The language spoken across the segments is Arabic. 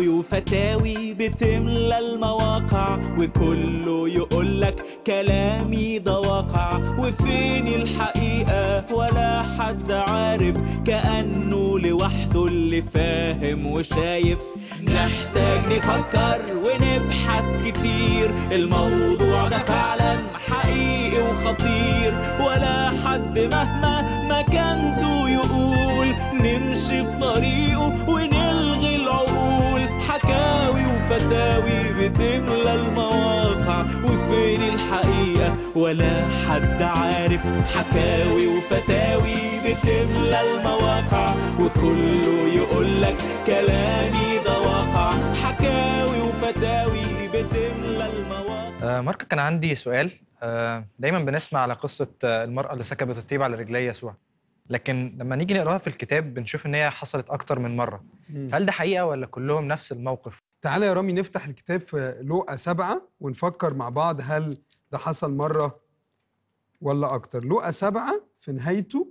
فتاوي وفتاوي بتملى المواقع وكله يقولك كلامي ده واقع وفين الحقيقة ولا حد عارف كأنه لوحده اللي فاهم وشايف نحتاج نفكر ونبحث كتير الموضوع ده فعلا حقيقي وخطير ولا حد مهما مكانته ولا حد عارف حكاوي وفتاوي بتملى المواقع وكله يقولك كلامي ده واقع حكاوي وفتاوي بتملى المواقع آه مارك كان عندي سؤال آه دايما بنسمع على قصة آه، المرأة اللي سكبت الطيب على رجلي يسوع لكن لما نيجي نقراها في الكتاب بنشوف ان هي حصلت اكتر من مره فهل ده حقيقه ولا كلهم نفس الموقف تعالى يا رامي نفتح الكتاب في لوقا سبعة ونفكر مع بعض هل ده حصل مرة ولا أكتر لقى سبعة في نهايته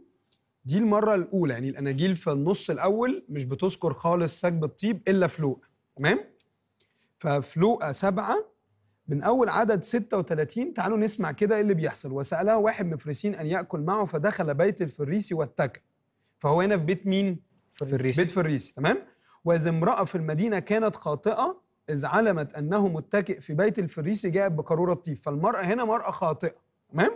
دي المرة الأولى يعني الأناجيل في النص الأول مش بتذكر خالص سكب الطيب إلا في لوقا تمام؟ ففي لوقا سبعة من أول عدد 36 تعالوا نسمع كده إيه اللي بيحصل وسألها واحد من فريسين أن يأكل معه فدخل بيت الفريسي واتكى فهو هنا في بيت مين؟ فريسي. في الريسي بيت فريسي تمام؟ وإذا امرأة في المدينة كانت خاطئة إذ علمت أنه متكئ في بيت الفريسي جاءت بقارورة طيف فالمرأة هنا مرأة خاطئة تمام؟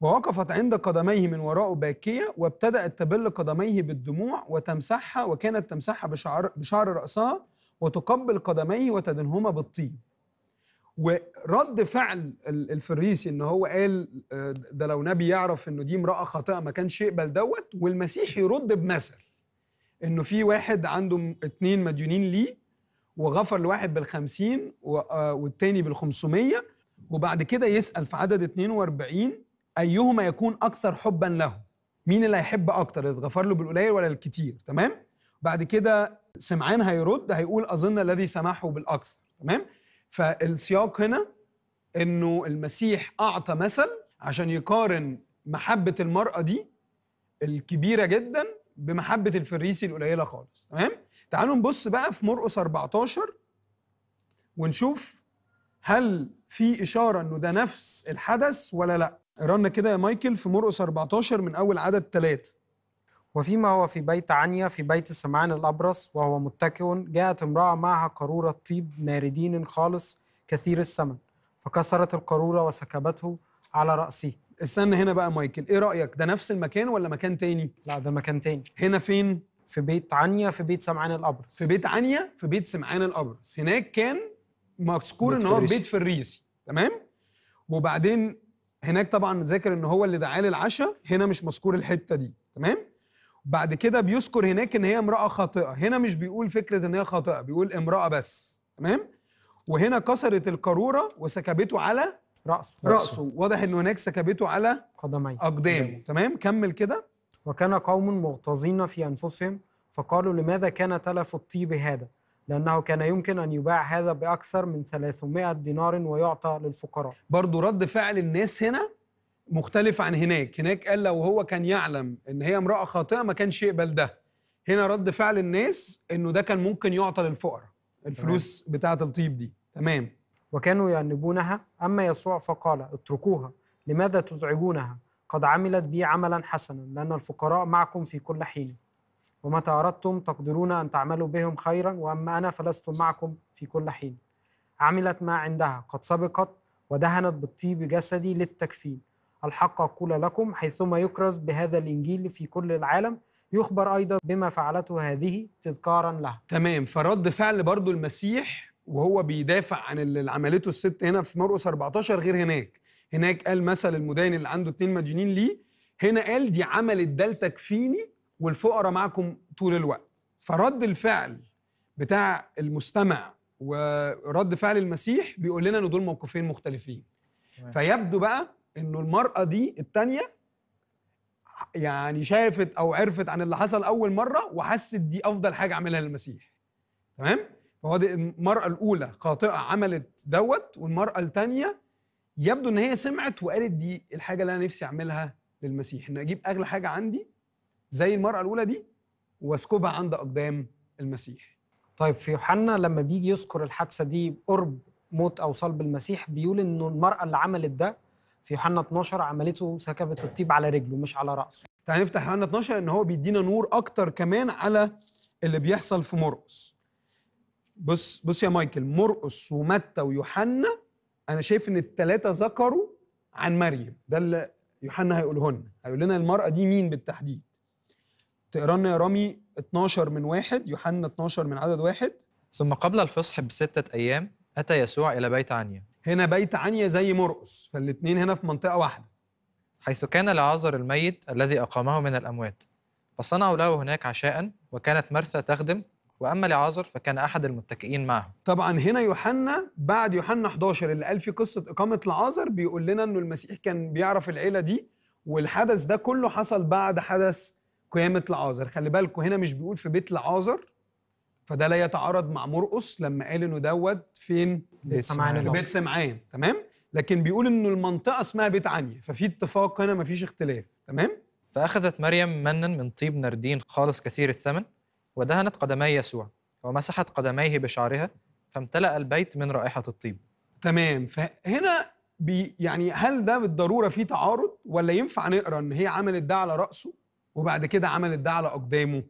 ووقفت عند قدميه من وراءه باكية وابتدأت تبل قدميه بالدموع وتمسحها وكانت تمسحها بشعر, بشعر رأسها وتقبل قدميه وتدنهما بالطيب ورد فعل الفريسي ان هو قال آه، ده لو نبي يعرف انه دي امراه خاطئه ما كانش يقبل دوت والمسيح يرد بمثل انه في واحد عنده اتنين مديونين ليه وغفر لواحد بال50 بال50 آه، والتاني 500 وبعد كده يسأل في عدد 42 أيهما يكون أكثر حبا له مين اللي هيحب أكتر اللي اتغفر له بالقليل ولا الكتير تمام بعد كده سمعان هيرد هيقول أظن الذي سمحه بالأكثر تمام فالسياق هنا إنه المسيح أعطى مثل عشان يقارن محبة المرأة دي الكبيرة جدا بمحبة الفريسي القليلة خالص تمام تعالوا نبص بقى في مرقس 14 ونشوف هل في إشارة إنه ده نفس الحدث ولا لأ قرانا كده يا مايكل في مرقس 14 من أول عدد ثلاثة وفيما هو في بيت عنيا في بيت سمعان الأبرص وهو متكئ جاءت امرأة معها قارورة طيب ناردين خالص كثير السمن فكسرت القارورة وسكبته على رأسه استنى هنا بقى مايكل ايه رأيك ده نفس المكان ولا مكان تاني؟ لا ده مكان تاني هنا فين؟ في بيت عنيا في بيت سمعان الابرص في بيت عنيا في بيت سمعان الابرص هناك كان مذكور ان هو بيت فريسي تمام وبعدين هناك طبعا ذاكر ان هو اللي دعاه للعشاء هنا مش مذكور الحته دي تمام بعد كده بيذكر هناك ان هي امراه خاطئه هنا مش بيقول فكره ان هي خاطئه بيقول امراه بس تمام وهنا كسرت القاروره وسكبته على رأسه رأسه, رأسه. واضح انه هناك سكبته على قدميه اقدامه تمام كمل كده وكان قوم مغتظين في أنفسهم فقالوا لماذا كان تلف الطيب هذا لأنه كان يمكن أن يباع هذا بأكثر من 300 دينار ويعطى للفقراء برضو رد فعل الناس هنا مختلف عن هناك هناك قال لو هو كان يعلم ان هي امراه خاطئه ما كانش يقبل ده هنا رد فعل الناس انه ده كان ممكن يعطى للفقراء الفلوس تمام. بتاعه الطيب دي تمام وكانوا يعنبونها اما يسوع فقال اتركوها لماذا تزعجونها قد عملت بي عملا حسنا لأن الفقراء معكم في كل حين ومتى أردتم تقدرون أن تعملوا بهم خيرا وأما أنا فلست معكم في كل حين عملت ما عندها قد سبقت ودهنت بالطيب جسدي للتكفين الحق أقول لكم حيثما يكرز بهذا الإنجيل في كل العالم يخبر أيضا بما فعلته هذه تذكارا لها تمام فرد فعل برضو المسيح وهو بيدافع عن اللي عملته الست هنا في مرقس 14 غير هناك هناك قال مثل المدين اللي عنده اتنين مديونين ليه هنا قال دي عملت ده لتكفيني والفقراء معكم طول الوقت فرد الفعل بتاع المستمع ورد فعل المسيح بيقول لنا ان دول موقفين مختلفين فيبدو بقى انه المراه دي الثانيه يعني شافت او عرفت عن اللي حصل اول مره وحست دي افضل حاجه عملها للمسيح تمام فهو دي المراه الاولى خاطئه عملت دوت والمراه الثانيه يبدو ان هي سمعت وقالت دي الحاجه اللي انا نفسي اعملها للمسيح ان اجيب اغلى حاجه عندي زي المراه الاولى دي واسكبها عند اقدام المسيح طيب في يوحنا لما بيجي يذكر الحادثه دي قرب موت او صلب المسيح بيقول انه المراه اللي عملت ده في يوحنا 12 عملته سكبت الطيب على رجله مش على راسه تعال نفتح يوحنا 12 ان هو بيدينا نور اكتر كمان على اللي بيحصل في مرقس بص بص يا مايكل مرقس ومتى ويوحنا انا شايف ان الثلاثه ذكروا عن مريم ده اللي يوحنا هيقوله لنا هيقول لنا المراه دي مين بالتحديد تقرا لنا يا رامي 12 من واحد يوحنا 12 من عدد واحد ثم قبل الفصح بستة أيام أتى يسوع إلى بيت عنيا هنا بيت عنيا زي مرقص فالاتنين هنا في منطقة واحدة حيث كان لعازر الميت الذي أقامه من الأموات فصنعوا له هناك عشاء وكانت مرثا تخدم واما لعازر فكان احد المتكئين معه طبعا هنا يوحنا بعد يوحنا 11 اللي قال في قصه اقامه لعازر بيقول لنا انه المسيح كان بيعرف العيله دي والحدث ده كله حصل بعد حدث قيامه لعازر خلي بالكم هنا مش بيقول في بيت لعازر فده لا يتعارض مع مرقص لما قال انه دوت فين بيت سمعان بيت سمعان تمام لكن بيقول انه المنطقه اسمها بيت عنيا ففي اتفاق هنا مفيش اختلاف تمام فاخذت مريم منا من طيب نردين خالص كثير الثمن ودهنت قدمي يسوع ومسحت قدميه بشعرها فامتلأ البيت من رائحة الطيب تمام فهنا بي يعني هل ده بالضرورة فيه تعارض ولا ينفع نقرأ إن هي عملت ده على رأسه وبعد كده عملت ده على أقدامه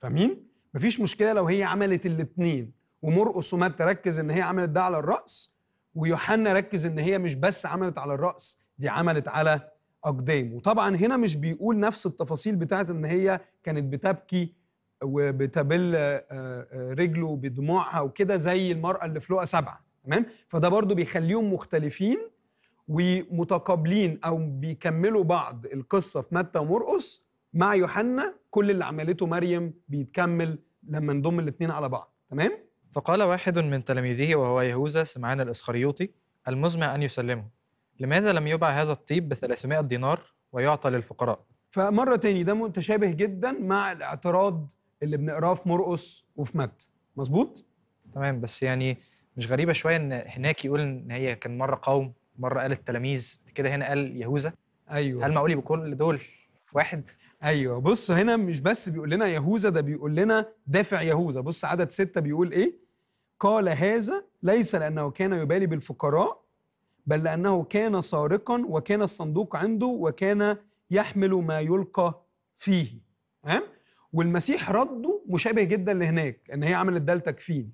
فاهمين؟ مفيش مشكلة لو هي عملت الاتنين ومرقص ومات تركز إن هي عملت ده على الرأس ويوحنا ركز إن هي مش بس عملت على الرأس دي عملت على أقدامه وطبعا هنا مش بيقول نفس التفاصيل بتاعت إن هي كانت بتبكي وبتبل آه، آه، رجله بدموعها وكده زي المرأة اللي في لقا سبعة تمام فده برضو بيخليهم مختلفين ومتقابلين أو بيكملوا بعض القصة في متى ومرقص مع يوحنا كل اللي عملته مريم بيتكمل لما نضم الاثنين على بعض تمام فقال واحد من تلاميذه وهو يهوذا سمعان الإسخريوطي المزمع أن يسلمه لماذا لم يباع هذا الطيب ب 300 دينار ويعطى للفقراء؟ فمرة تاني ده متشابه جدا مع الاعتراض اللي بنقراه في مرقص وفي مد مظبوط تمام بس يعني مش غريبه شويه ان هناك يقول ان هي كان مره قوم مره قال التلاميذ كده هنا قال يهوذا ايوه هل معقول بكل دول واحد ايوه بص هنا مش بس بيقول لنا يهوذا ده بيقول لنا دافع يهوذا بص عدد ستة بيقول ايه قال هذا ليس لانه كان يبالي بالفقراء بل لانه كان سارقا وكان الصندوق عنده وكان يحمل ما يلقى فيه تمام؟ والمسيح رده مشابه جدا لهناك ان هي عملت ده التكفين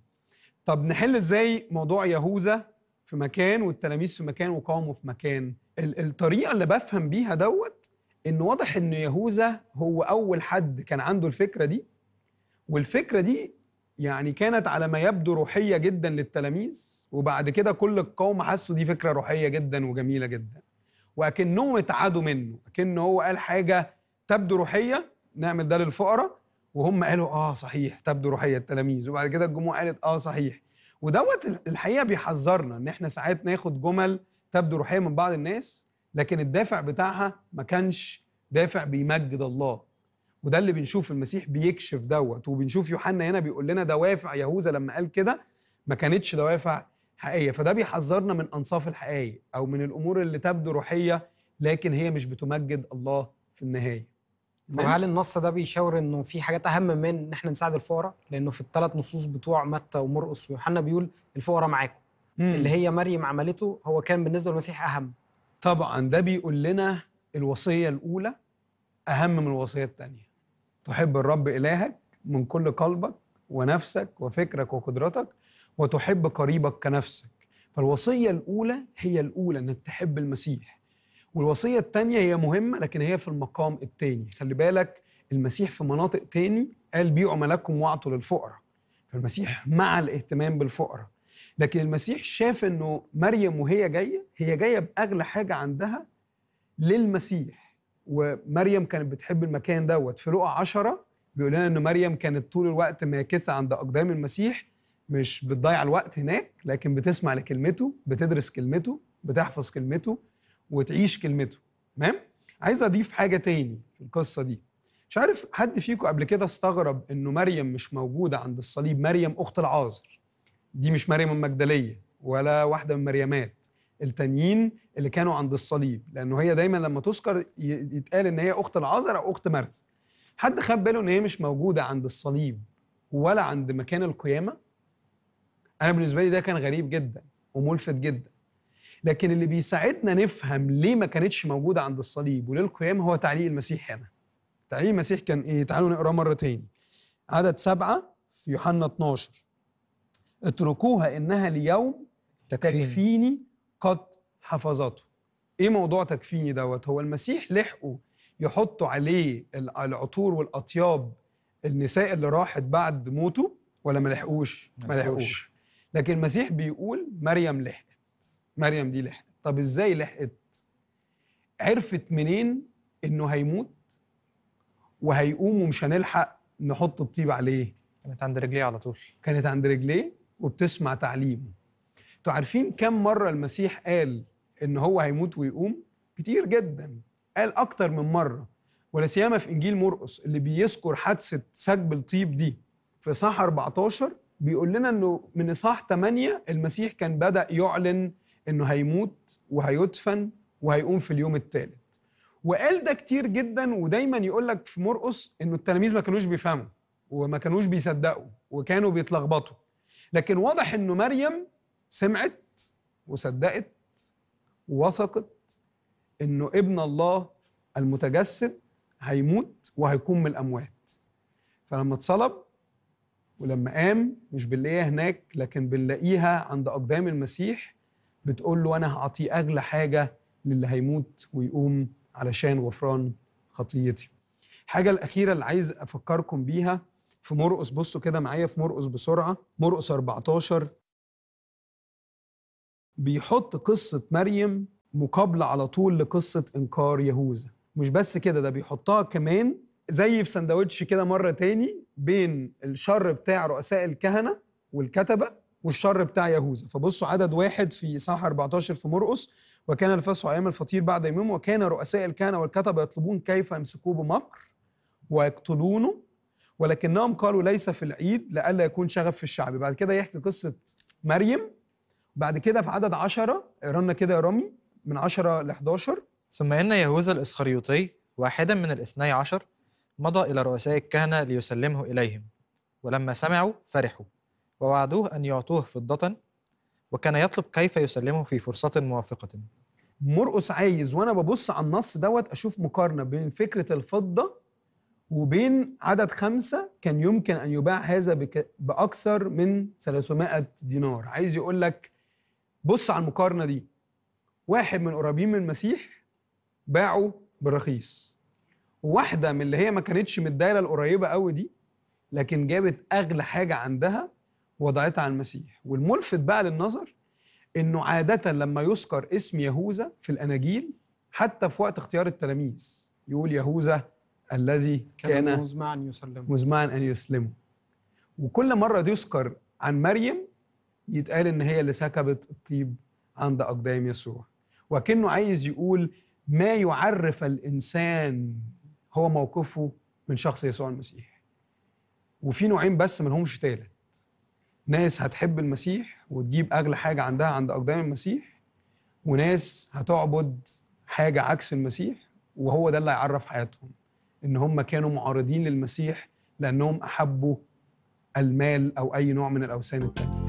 طب نحل ازاي موضوع يهوذا في مكان والتلاميذ في مكان وقومه في مكان الطريقه اللي بفهم بيها دوت ان واضح ان يهوذا هو اول حد كان عنده الفكره دي والفكره دي يعني كانت على ما يبدو روحيه جدا للتلاميذ وبعد كده كل القوم حسوا دي فكره روحيه جدا وجميله جدا واكنهم اتعدوا منه اكن هو قال حاجه تبدو روحيه نعمل ده للفقراء وهم قالوا اه صحيح تبدو روحيه التلاميذ وبعد كده الجموع قالت اه صحيح ودوت الحقيقه بيحذرنا ان احنا ساعات ناخد جمل تبدو روحيه من بعض الناس لكن الدافع بتاعها ما كانش دافع بيمجد الله وده اللي بنشوف المسيح بيكشف دوت وبنشوف يوحنا هنا بيقول لنا دوافع يهوذا لما قال كده ما كانتش دوافع حقيقيه فده بيحذرنا من انصاف الحقائق او من الامور اللي تبدو روحيه لكن هي مش بتمجد الله في النهايه طب هل النص ده بيشاور انه في حاجات اهم من ان احنا نساعد الفقراء لانه في الثلاث نصوص بتوع متى ومرقص ويوحنا بيقول الفقراء معاكم اللي هي مريم عملته هو كان بالنسبه للمسيح اهم طبعا ده بيقول لنا الوصيه الاولى اهم من الوصيه الثانيه تحب الرب الهك من كل قلبك ونفسك وفكرك وقدرتك وتحب قريبك كنفسك فالوصيه الاولى هي الاولى انك تحب المسيح والوصية الثانية هي مهمة لكن هي في المقام الثاني خلي بالك المسيح في مناطق تاني قال بيعوا ملاكم واعطوا للفقراء فالمسيح مع الاهتمام بالفقراء لكن المسيح شاف انه مريم وهي جايه هي جايه باغلى حاجه عندها للمسيح ومريم كانت بتحب المكان دوت في لقى عشرة بيقول لنا ان مريم كانت طول الوقت ماكثه عند اقدام المسيح مش بتضيع الوقت هناك لكن بتسمع لكلمته بتدرس كلمته بتحفظ كلمته وتعيش كلمته تمام عايز اضيف حاجه تاني في القصه دي مش عارف حد فيكم قبل كده استغرب انه مريم مش موجوده عند الصليب مريم اخت العازر دي مش مريم المجدليه ولا واحده من مريمات التانيين اللي كانوا عند الصليب لانه هي دايما لما تذكر يتقال ان هي اخت العازر او اخت مرث حد خد باله ان هي مش موجوده عند الصليب ولا عند مكان القيامه انا بالنسبه لي ده كان غريب جدا وملفت جدا لكن اللي بيساعدنا نفهم ليه ما كانتش موجوده عند الصليب وليه القيامه هو تعليق المسيح هنا تعليق المسيح كان ايه تعالوا نقراه مره تاني عدد سبعة في يوحنا 12 اتركوها انها اليوم تكفيني, تكفيني قد حفظته ايه موضوع تكفيني دوت هو المسيح لحقه يحطوا عليه العطور والاطياب النساء اللي راحت بعد موته ولا ما لحقوش ما لحقوش لكن المسيح بيقول مريم لحقت مريم دي لحقت طب ازاي لحقت عرفت منين انه هيموت وهيقوم ومش هنلحق نحط الطيب عليه كانت عند رجليه على طول كانت عند رجليه وبتسمع تعليمه انتوا عارفين كم مره المسيح قال ان هو هيموت ويقوم كتير جدا قال اكتر من مره ولا سيما في انجيل مرقس اللي بيذكر حادثه سجب الطيب دي في صح 14 بيقول لنا انه من صح 8 المسيح كان بدا يعلن انه هيموت وهيدفن وهيقوم في اليوم الثالث وقال ده كتير جدا ودايما يقول لك في مرقص انه التلاميذ ما كانوش بيفهموا وما كانوش بيصدقوا وكانوا بيتلخبطوا لكن واضح انه مريم سمعت وصدقت ووثقت انه ابن الله المتجسد هيموت وهيكون من الاموات فلما اتصلب ولما قام مش بنلاقيها هناك لكن بنلاقيها عند اقدام المسيح بتقول له انا هعطيه اغلى حاجه للي هيموت ويقوم علشان غفران خطيتي الحاجه الاخيره اللي عايز افكركم بيها في مرقص بصوا كده معايا في مرقص بسرعه مرقص 14 بيحط قصه مريم مقابله على طول لقصه انكار يهوذا مش بس كده ده بيحطها كمان زي في سندوتش كده مره تاني بين الشر بتاع رؤساء الكهنه والكتبه والشر بتاع يهوذا فبصوا عدد واحد في صح 14 في مرقص وكان الفسح ايام الفطير بعد يومهم وكان رؤساء الكهنه والكتبه يطلبون كيف يمسكوه بمكر ويقتلونه ولكنهم قالوا ليس في العيد لئلا يكون شغف في الشعب بعد كده يحكي قصه مريم بعد كده في عدد عشرة قرانا كده يا رامي من عشرة ل 11 ثم إن يهوذا الإسخريوطي واحدا من الاثني عشر مضى إلى رؤساء الكهنة ليسلمه إليهم ولما سمعوا فرحوا ووعدوه أن يعطوه فضة وكان يطلب كيف يسلمه في فرصة موافقة مرقس عايز وأنا ببص على النص دوت أشوف مقارنة بين فكرة الفضة وبين عدد خمسة كان يمكن أن يباع هذا بك بأكثر من 300 دينار عايز يقول لك بص على المقارنة دي واحد من قرابين من المسيح باعه بالرخيص واحدة من اللي هي ما كانتش من الدايرة القريبة قوي دي لكن جابت أغلى حاجة عندها وضعتها على المسيح والملفت بقى للنظر انه عاده لما يذكر اسم يهوذا في الاناجيل حتى في وقت اختيار التلاميذ يقول يهوذا الذي كان, كان مزمعا يسلمه مزمعا ان يسلمه وكل مره يذكر عن مريم يتقال ان هي اللي سكبت الطيب عند اقدام يسوع وكأنه عايز يقول ما يعرف الانسان هو موقفه من شخص يسوع المسيح وفي نوعين بس ما لهمش تالت ناس هتحب المسيح وتجيب اغلى حاجه عندها عند اقدام المسيح وناس هتعبد حاجه عكس المسيح وهو ده اللي هيعرف حياتهم ان هم كانوا معارضين للمسيح لانهم احبوا المال او اي نوع من الاوثان التانيه